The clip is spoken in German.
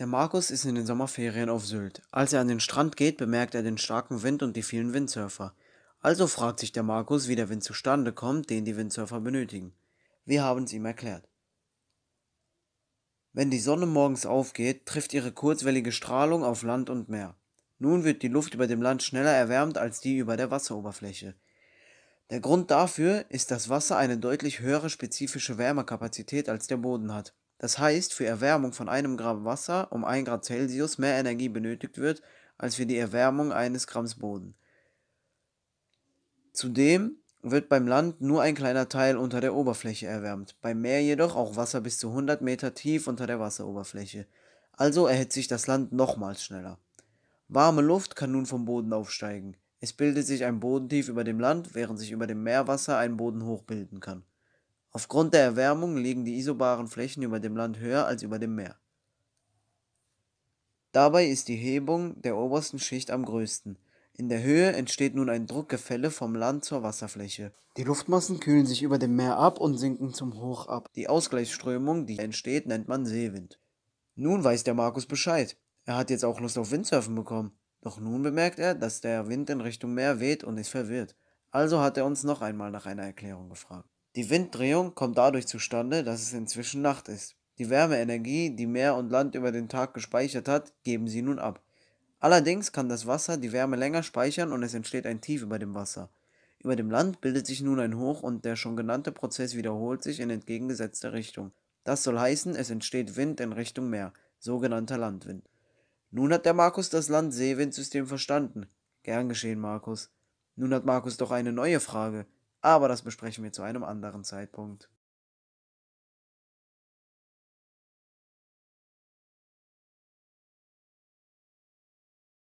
Der Markus ist in den Sommerferien auf Sylt. Als er an den Strand geht, bemerkt er den starken Wind und die vielen Windsurfer. Also fragt sich der Markus, wie der Wind zustande kommt, den die Windsurfer benötigen. Wir haben es ihm erklärt. Wenn die Sonne morgens aufgeht, trifft ihre kurzwellige Strahlung auf Land und Meer. Nun wird die Luft über dem Land schneller erwärmt als die über der Wasseroberfläche. Der Grund dafür ist, dass Wasser eine deutlich höhere spezifische Wärmekapazität als der Boden hat. Das heißt, für Erwärmung von einem Gramm Wasser um 1 Grad Celsius mehr Energie benötigt wird, als für die Erwärmung eines Gramms Boden. Zudem wird beim Land nur ein kleiner Teil unter der Oberfläche erwärmt, beim Meer jedoch auch Wasser bis zu 100 Meter tief unter der Wasseroberfläche. Also erhitzt sich das Land nochmals schneller. Warme Luft kann nun vom Boden aufsteigen. Es bildet sich ein Bodentief über dem Land, während sich über dem Meerwasser ein Boden hochbilden kann. Aufgrund der Erwärmung liegen die isobaren Flächen über dem Land höher als über dem Meer. Dabei ist die Hebung der obersten Schicht am größten. In der Höhe entsteht nun ein Druckgefälle vom Land zur Wasserfläche. Die Luftmassen kühlen sich über dem Meer ab und sinken zum Hoch ab. Die Ausgleichsströmung, die entsteht, nennt man Seewind. Nun weiß der Markus Bescheid. Er hat jetzt auch Lust auf Windsurfen bekommen. Doch nun bemerkt er, dass der Wind in Richtung Meer weht und ist verwirrt. Also hat er uns noch einmal nach einer Erklärung gefragt. Die Winddrehung kommt dadurch zustande, dass es inzwischen Nacht ist. Die Wärmeenergie, die Meer und Land über den Tag gespeichert hat, geben sie nun ab. Allerdings kann das Wasser die Wärme länger speichern und es entsteht ein Tief über dem Wasser. Über dem Land bildet sich nun ein Hoch und der schon genannte Prozess wiederholt sich in entgegengesetzter Richtung. Das soll heißen, es entsteht Wind in Richtung Meer, sogenannter Landwind. Nun hat der Markus das Land-Seewind-System verstanden. Gern geschehen, Markus. Nun hat Markus doch eine neue Frage. Aber das besprechen wir zu einem anderen Zeitpunkt.